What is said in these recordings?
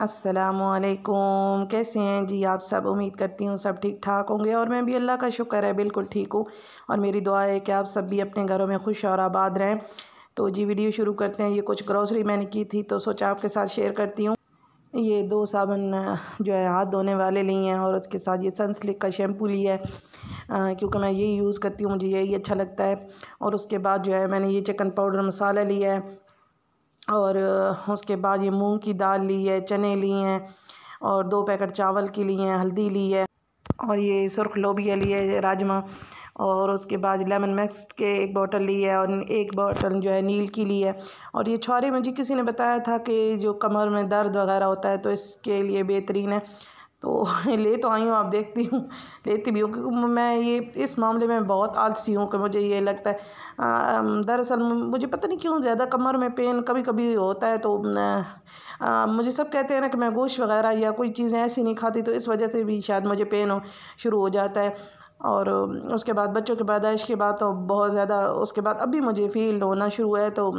असलकुम कैसे हैं जी आप सब उम्मीद करती हूँ सब ठीक ठाक होंगे और मैं भी अल्लाह का शुक्र है बिल्कुल ठीक हूँ और मेरी दुआ है कि आप सब भी अपने घरों में खुश और आबाद रहें तो जी वीडियो शुरू करते हैं ये कुछ ग्रोसरी मैंने की थी तो सोचा आपके साथ शेयर करती हूँ ये दो साबुन जो है हाथ धोने वाले लिए हैं और उसके साथ ये सनस्लिक का शैम्पू लिया है क्योंकि मैं यही यूज़ करती हूँ मुझे यही अच्छा लगता है और उसके बाद जो है मैंने ये चिकन पाउडर मसाला लिया है और उसके बाद ये मूंग की दाल ली है चने लिए हैं और दो पैकेट चावल की लिए हैं हल्दी ली है और ये सुर्ख लोबिया ली है राजमा और उसके बाद लेमन मिक्स के एक बोतल ली है और एक बोतल जो है नील की ली है और ये छुहारे मुझे किसी ने बताया था कि जो कमर में दर्द वगैरह होता है तो इसके लिए बेहतरीन है तो ले तो आई हूँ आप देखती हूँ लेती भी हूँ क्योंकि मैं ये इस मामले में बहुत आलसी हूँ कि मुझे ये लगता है दरअसल मुझे पता नहीं क्यों ज़्यादा कमर में पेन कभी कभी होता है तो आ, मुझे सब कहते हैं ना कि मैं गोश्त वगैरह या कोई चीज़ें ऐसी नहीं खाती तो इस वजह से भी शायद मुझे पेन हो शुरू हो जाता है और उसके बाद बच्चों के पैदाइश के बाद तो बहुत ज़्यादा उसके बाद अभी मुझे फील होना शुरू है तो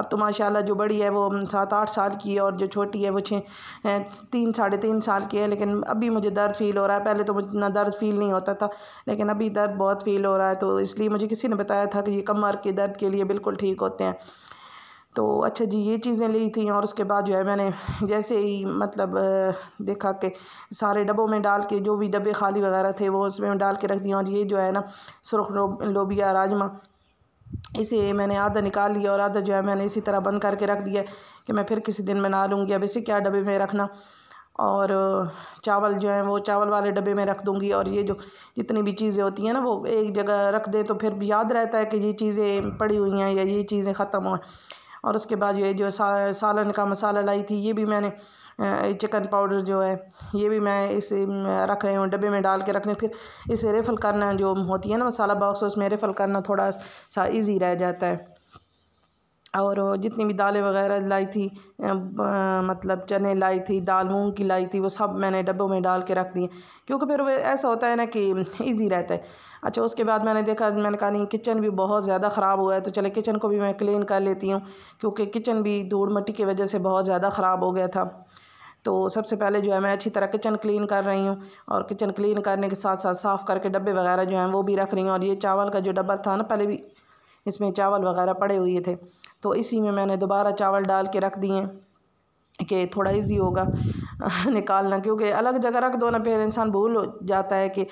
अब तो माशाल्लाह जो बड़ी है वो सात आठ साल की है और जो छोटी है वो छः तीन साढ़े तीन साल की है लेकिन अभी मुझे दर्द फील हो रहा है पहले तो मुझे ना दर्द फील नहीं होता था लेकिन अभी दर्द बहुत फील हो रहा है तो इसलिए मुझे किसी ने बताया था कि ये कमर के दर्द के लिए बिल्कुल ठीक होते हैं तो अच्छा जी ये चीज़ें ली थी और उसके बाद जो है मैंने जैसे ही मतलब देखा कि सारे डब्बों में डाल के जो भी डब्बे खाली वगैरह थे वो उसमें डाल के रख दिया और ये जो है ना सुरख लोबिया राजमा इसे मैंने आधा निकाल लिया और आधा जो है मैंने इसी तरह बंद करके रख दिया कि मैं फिर किसी दिन बना लूँगी अब इसे क्या डब्बे में रखना और चावल जो है वो चावल वाले डब्बे में रख दूँगी और ये जो जितनी भी चीज़ें होती हैं ना वो एक जगह रख दें तो फिर भी याद रहता है कि ये चीज़ें हाँ। पड़ी हुई हैं या ये चीज़ें ख़त्म हुआ और उसके बाद ये जो सालन का मसाला लाई थी ये भी मैंने चिकन पाउडर जो है ये भी मैं इसे रख रही हूँ डब्बे में डाल के रखने फिर इसे रेफल करना जो होती है ना मसाला बॉक्स उसमें रेफल करना थोड़ा सा ईजी रह जाता है और जितनी भी दालें वगैरह लाई थी आ, मतलब चने लाई थी दाल मूंग की लाई थी वो सब मैंने डब्बों में डाल के रख दिए क्योंकि फिर वो ऐसा होता है ना कि इजी रहता है अच्छा उसके बाद मैंने देखा मैंने कहा नहीं किचन भी बहुत ज़्यादा ख़राब हुआ है तो चले किचन को भी मैं क्लीन कर लेती हूँ क्योंकि किचन भी धूल मट्टी की वजह से बहुत ज़्यादा ख़राब हो गया था तो सबसे पहले जो है मैं अच्छी तरह किचन क्लीन कर रही हूँ और किचन क्लीन करने के साथ साथ साफ़ करके डब्बे वगैरह जो हैं वो भी रख रही हूँ और ये चावल का जो डब्बा था ना पहले भी इसमें चावल वगैरह पड़े हुए थे तो इसी में मैंने दोबारा चावल डाल के रख दिए कि थोड़ा इजी होगा निकालना क्योंकि अलग जगह रख दो ना फिर इंसान भूल हो जाता है कि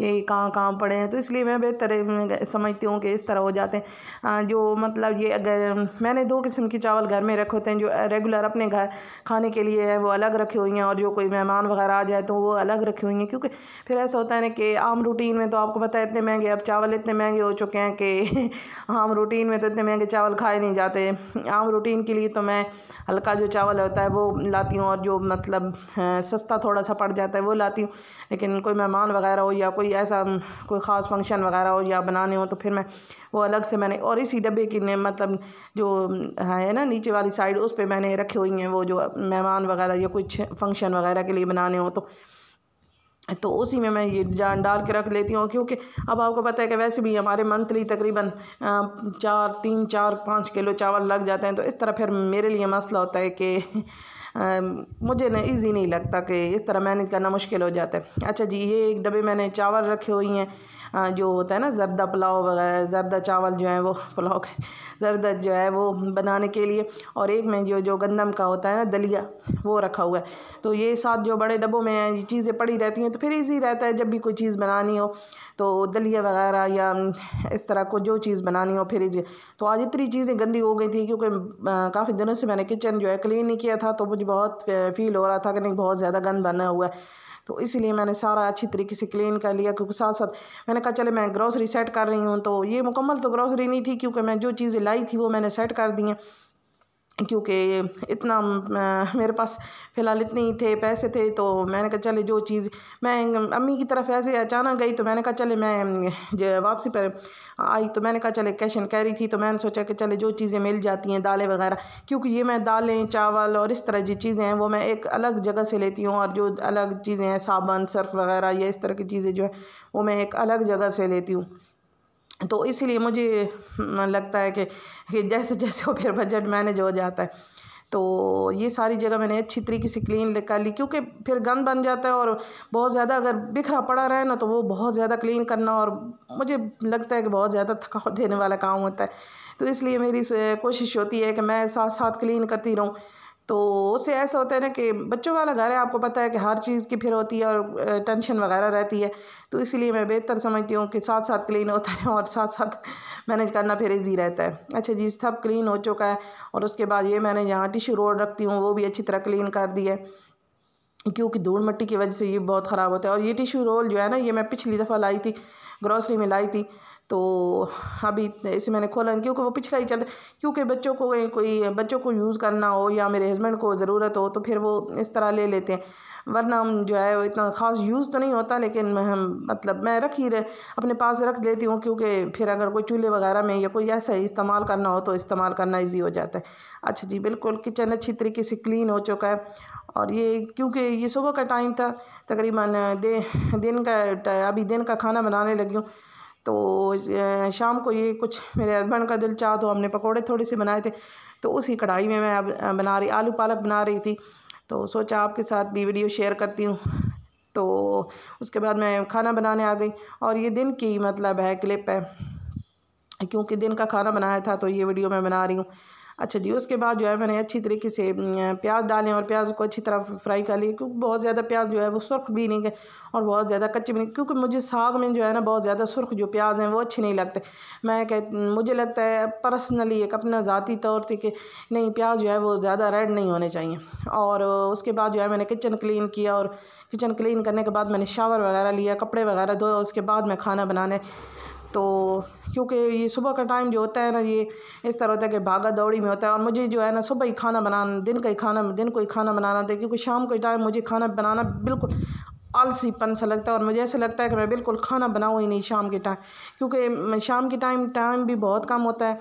कि कहाँ कहाँ पड़े हैं तो इसलिए मैं बेहतर समझती हूँ कि इस तरह हो जाते हैं जो मतलब ये अगर मैंने दो किस्म के चावल घर में रखे होते हैं जो रेगुलर अपने घर खाने के लिए है वो अलग रखी हुई हैं और जो कोई मेहमान वगैरह आ जाए तो वो अलग रखी हुई हैं क्योंकि फिर ऐसा होता है ना कि आम रूटीन में तो आपको पता है इतने महंगे अब चावल इतने महंगे हो चुके हैं कि आम रूटीन में तो इतने महंगे चावल खाए नहीं जाते आम रूटीन के लिए तो मैं हल्का जो चावल होता है वो लाती हूँ और जो मतलब सस्ता थोड़ा सा पड़ जाता है वो लाती हूँ लेकिन कोई मेहमान वगैरह हो या कोई कोई ऐसा कोई ख़ास फंक्शन वगैरह हो या बनाने हो तो फिर मैं वो अलग से मैंने और इसी डब्बे की ने मतलब जो है ना नीचे वाली साइड उस पर मैंने रखी हुई हैं वो जो मेहमान वगैरह या कुछ फंक्शन वगैरह के लिए बनाने हो तो तो उसी में मैं ये डाल के रख लेती हूँ क्योंकि अब आपको पता है कि वैसे भी हमारे मंथली तकरीबन चार तीन चार पाँच किलो चावल लग जाते हैं तो इस तरह फिर मेरे लिए मसला होता है कि आ, मुझे ना ईज़ी नहीं लगता कि इस तरह मैनेज करना मुश्किल हो जाता है अच्छा जी ये एक डब्बे मैंने चावल रखे हुई हैं हाँ, जो होता है ना जर्दा पुलाव वगैरह जर्दा चावल जो है वो पुलाव जरदा जो है वो बनाने के लिए और एक में जो जो गंदम का होता है ना दलिया वो रखा हुआ है तो ये साथ जो बड़े डब्बों में ये चीज़ें पड़ी रहती हैं तो फिर ईजी रहता है जब भी कोई चीज़ बनानी हो तो दलिया वगैरह या इस तरह को जो चीज़ बनानी हो फ्रिज तो आज इतनी चीज़ें गंदी हो गई थी क्योंकि काफ़ी दिनों से मैंने किचन जो है क्लीन नहीं किया था तो मुझे बहुत फील हो रहा था कि नहीं बहुत ज़्यादा गंद बना हुआ है तो इसलिए मैंने सारा अच्छी तरीके से क्लीन कर लिया क्योंकि साथ साथ मैंने कहा चले मैं ग्रॉसरी सेट कर रही हूँ तो ये मुकम्मल तो ग्रॉसरी नहीं थी क्योंकि मैं जो चीज़ें लाई थी वो मैंने सेट कर दी हैं क्योंकि इतना मेरे पास फ़िलहाल इतने ही थे पैसे थे तो मैंने कहा चले जो चीज़ मैं अम्मी की तरफ ऐसे अचानक गई तो मैंने कहा चले मैं वापसी पर आई तो मैंने कहा चले कैश एंड कैरी थी तो मैंने सोचा कि चले जो चीज़ें मिल जाती हैं दालें वगैरह क्योंकि ये मैं दालें चावल और इस तरह की चीज़ें हैं वो मैं एक अलग जगह से लेती हूँ और जो अलग चीज़ें हैं साबन सर्फ़ वगैरह या इस तरह की चीज़ें जो है वो मैं एक अलग जगह से लेती हूँ तो इसीलिए मुझे लगता है कि कि जैसे जैसे वो फिर बजट मैनेज हो जाता है तो ये सारी जगह मैंने अच्छी तरीके से क्लीन कर ली क्योंकि फिर गंद बन जाता है और बहुत ज़्यादा अगर बिखरा पड़ा रहे ना तो वो बहुत ज़्यादा क्लीन करना और मुझे लगता है कि बहुत ज़्यादा थकावट देने वाला काम होता है तो इसलिए मेरी कोशिश होती है कि मैं साथ साथ क्लीन करती रहूँ तो उससे ऐसा होता है ना कि बच्चों वाला घर है आपको पता है कि हर चीज़ की फिर होती है और टेंशन वगैरह रहती है तो इसीलिए मैं बेहतर समझती हूँ कि साथ साथ क्लीन होता रहे और साथ साथ मैनेज करना फिर ईजी रहता है अच्छा जी सब क्लीन हो चुका है और उसके बाद ये मैंने यहाँ टिशू रोड रखती हूँ वो भी अच्छी तरह क्लीन कर दी है क्योंकि धूल मिट्टी की वजह से ये बहुत ख़राब होता है और ये टिशू रोल जो है ना ये मैं पिछली दफ़ा लाई थी ग्रॉसरी में लाई थी तो अभी इसे मैंने खोला क्योंकि वो पिछला ही चल क्योंकि बच्चों को कोई बच्चों को यूज़ करना हो या मेरे हस्बैंड को ज़रूरत हो तो फिर वो इस तरह ले लेते हैं वरना हम जो है वो इतना ख़ास यूज़ तो नहीं होता लेकिन हम मतलब मैं रख ही रहे अपने पास रख लेती हूँ क्योंकि फिर अगर कोई चूल्हे वगैरह में या कोई ऐसा इस्तेमाल करना हो तो इस्तेमाल करना ईजी हो जाता है अच्छा जी बिल्कुल किचन अच्छी तरीके से क्लीन हो चुका है और ये क्योंकि ये सुबह का टाइम था तकरीबन दे दिन का अभी दिन का खाना बनाने लगी हूँ तो शाम को ये कुछ मेरे हस्बैंड का दिल चाह तो हमने पकौड़े थोड़े से बनाए थे तो उसी कढ़ाई में मैं अब बना रही आलू पालक बना रही थी तो सोचा आपके साथ भी वीडियो शेयर करती हूँ तो उसके बाद मैं खाना बनाने आ गई और ये दिन की मतलब है क्लिप है क्योंकि दिन का खाना बनाया था तो ये वीडियो मैं बना रही हूँ अच्छा जी उसके बाद जो है मैंने अच्छी तरीके से प्याज डालें और प्याज को अच्छी तरह फ्राई कर लिए क्योंकि बहुत ज़्यादा प्याज जो है वो सुरख भी नहीं गए और बहुत ज़्यादा कच्चे भी नहीं क्योंकि मुझे साग में जो है ना बहुत ज़्यादा सुर्ख जो प्याज हैं वो अच्छे नहीं लगते मैं कह मुझे लगता है पर्सनली एक अपना ज़ाती तौर थी कि नहीं प्याज जो है वो ज़्यादा रेड नहीं होने चाहिए और उसके बाद जो है मैंने किचन क्लीन किया और किचन क्लीन करने के बाद मैंने शावर वगैरह लिया कपड़े वगैरह धोए उसके बाद मैं खाना बनाने तो क्योंकि ये सुबह का टाइम जो होता है ना ये इस तरह होता है कि भागा दौड़ी में होता है और मुझे जो है ना सुबह ही खाना बनाना दिन का ही खाना दिन को ही खाना बनाना होता है क्योंकि शाम के टाइम मुझे खाना बनाना बिल्कुल आलसीपन सा लगता है और मुझे ऐसा लगता है कि मैं बिल्कुल खाना बनाऊँ ही नहीं शाम के टाइम क्योंकि शाम के टाइम टाइम भी बहुत कम होता है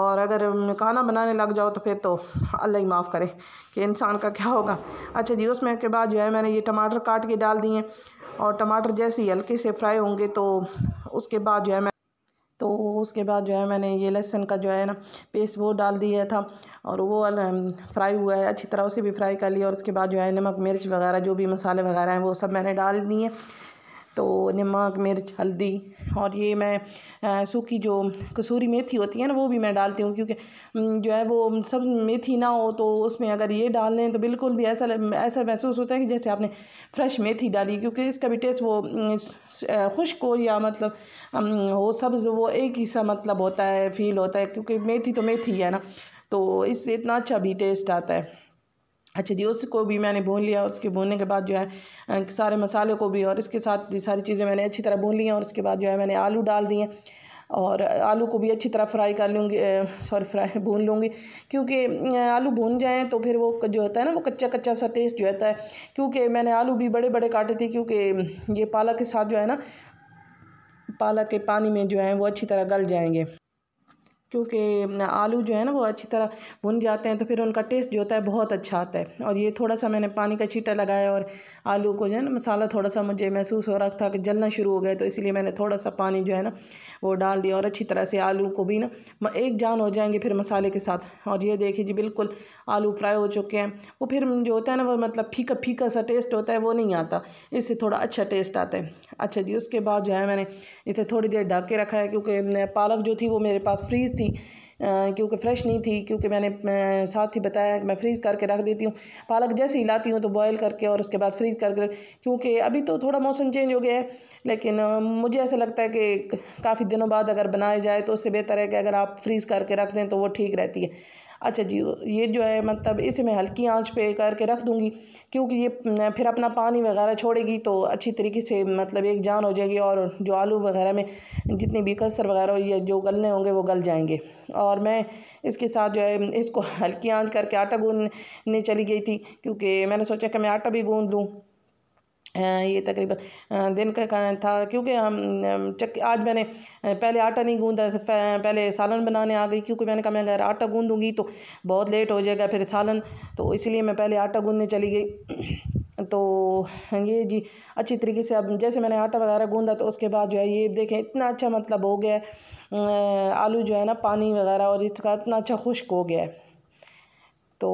और अगर खाना बनाने लग जाओ तो फिर तो अल्लाह ही माफ़ करे कि इंसान का क्या होगा अच्छा जी उसमें के बाद जो है मैंने ये टमाटर काट के डाल दिए और टमाटर जैसे ही हल्के से फ्राई होंगे तो उसके बाद जो है मैं तो उसके बाद जो है मैंने ये लहसुन का जो है ना पेस्ट वो डाल दिया था और वो फ्राई हुआ है अच्छी तरह उसे भी फ्राई कर लिया और उसके बाद जो है नमक मिर्च वगैरह जो भी मसाले वगैरह हैं वो सब मैंने डाल दिए तो नमक मिर्च हल्दी और ये मैं सूखी जो कसूरी मेथी होती है ना वो भी मैं डालती हूँ क्योंकि जो है वो सब मेथी ना हो तो उसमें अगर ये डाल लें तो बिल्कुल भी ऐसा ऐसा महसूस होता है कि जैसे आपने फ्रेश मेथी डाली क्योंकि इसका भी टेस्ट वो खुश्क हो या मतलब हो सब्ज़ वो एक ही सा मतलब होता है फील होता है क्योंकि मेथी तो मेथी है ना तो इससे इतना अच्छा भी टेस्ट आता है अच्छा जी उसको भी मैंने भून लिया उसके भूनने के बाद जो है सारे मसाले को भी और इसके साथ ये सारी चीज़ें मैंने अच्छी तरह भून ली हैं और उसके बाद जो है मैंने आलू डाल दिए और आलू को भी अच्छी तरह फ्राई कर लूँगी सॉरी फ्राई भून लूँगी क्योंकि आलू भून जाएँ तो फिर वो जो होता है ना वो कच्चा कच्चा सा टेस्ट जो होता है क्योंकि मैंने आलू भी बड़े बड़े काटे थे क्योंकि ये पालक के साथ जो है ना पालक के पानी में जो है वो अच्छी तरह गल जाएंगे क्योंकि आलू जो है ना वो अच्छी तरह भुन जाते हैं तो फिर उनका टेस्ट जो होता है बहुत अच्छा आता है और ये थोड़ा सा मैंने पानी का छीटा लगाया और आलू को जो है ना मसाला थोड़ा सा मुझे महसूस हो रहा था कि जलना शुरू हो गया तो इसलिए मैंने थोड़ा सा पानी जो है ना वो डाल दिया और अच्छी तरह से आलू को भी ना एक जान हो जाएंगे फिर मसाले के साथ और ये देखिए जी बिल्कुल आलू फ्राई हो चुके हैं वो फिर जो होता है ना वो मतलब फीका फीका सा टेस्ट होता है वो नहीं आता इससे थोड़ा अच्छा टेस्ट आता है अच्छा जी उसके बाद जो है मैंने इसे थोड़ी देर ढक के रखा है क्योंकि पालक जो थी वो मेरे पास फ्रीज थी थी क्योंकि फ़्रेश नहीं थी क्योंकि मैंने साथ ही बताया कि मैं फ्रीज़ करके रख देती हूँ पालक जैसे ही लाती हूँ तो बॉयल करके और उसके बाद फ्रीज़ करके क्योंकि अभी तो थोड़ा मौसम चेंज हो गया है लेकिन मुझे ऐसा लगता है कि काफ़ी दिनों बाद अगर बनाया जाए तो उससे बेहतर है कि अगर आप फ्रीज़ करके रख दें तो वो ठीक रहती है अच्छा जी ये जो है मतलब इसे मैं हल्की आंच पे करके रख दूँगी क्योंकि ये फिर अपना पानी वगैरह छोड़ेगी तो अच्छी तरीके से मतलब एक जान हो जाएगी और जो आलू वगैरह में जितनी भी कसर वगैरह हुई या जो गलने होंगे वो गल जाएंगे और मैं इसके साथ जो है इसको हल्की आंच करके आटा गूँधने चली गई थी क्योंकि मैंने सोचा कि मैं आटा भी गूँध लूँ ये तकरीबन दिन का था क्योंकि हम चक्की आज मैंने पहले आटा नहीं गूंदा पहले सालन बनाने आ गई क्योंकि मैंने कहा मैं अगर आटा गूंदूंगी तो बहुत लेट हो जाएगा फिर सालन तो इसलिए मैं पहले आटा गूंदने चली गई तो ये जी अच्छी तरीके से अब जैसे मैंने आटा वगैरह गूंदा तो उसके बाद जो है ये देखें इतना अच्छा मतलब हो गया आलू जो है ना पानी वगैरह और इसका इतना अच्छा खुश्क हो गया है तो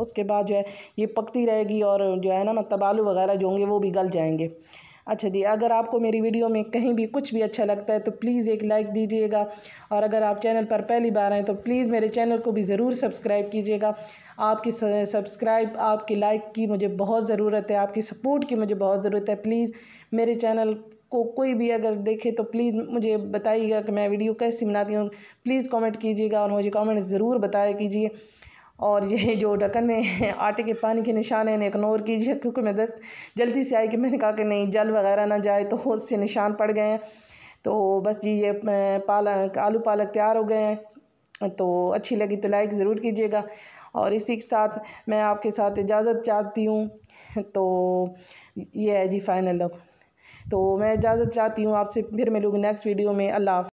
उसके बाद जो है ये पकती रहेगी और जो है ना मतलब आलू वगैरह जो होंगे वो भी गल जाएंगे अच्छा जी अगर आपको मेरी वीडियो में कहीं भी कुछ भी अच्छा लगता है तो प्लीज़ एक लाइक दीजिएगा और अगर आप चैनल पर पहली बार आएँ तो प्लीज़ मेरे चैनल को भी ज़रूर सब्सक्राइब कीजिएगा आपकी सब्सक्राइब आपकी लाइक की मुझे बहुत ज़रूरत है आपकी सपोर्ट की मुझे बहुत ज़रूरत है प्लीज़ मेरे चैनल को कोई भी अगर देखे तो प्लीज़ मुझे बताइएगा कि मैं वीडियो कैसी बनाती हूँ प्लीज़ कमेंट कीजिएगा और मुझे कमेंट ज़रूर बताया कीजिए और यह जो ढक्कन में आटे के पानी के निशान हैं इग्नोर कीजिए क्योंकि मैं दस्त जल्दी से आई कि मैंने कहा कि नहीं जल वगैरह ना जाए तो उससे निशान पड़ गए हैं तो बस जी ये पालक आलू पालक तैयार हो गए हैं तो अच्छी लगी तो लाइक ज़रूर कीजिएगा और इसी के साथ मैं आपके साथ इजाज़त चाहती हूँ तो ये है जी फाइनल लुक तो मैं इजाज़त चाहती हूँ आपसे फिर मिलूँगी नेक्स्ट वीडियो में अल्लाह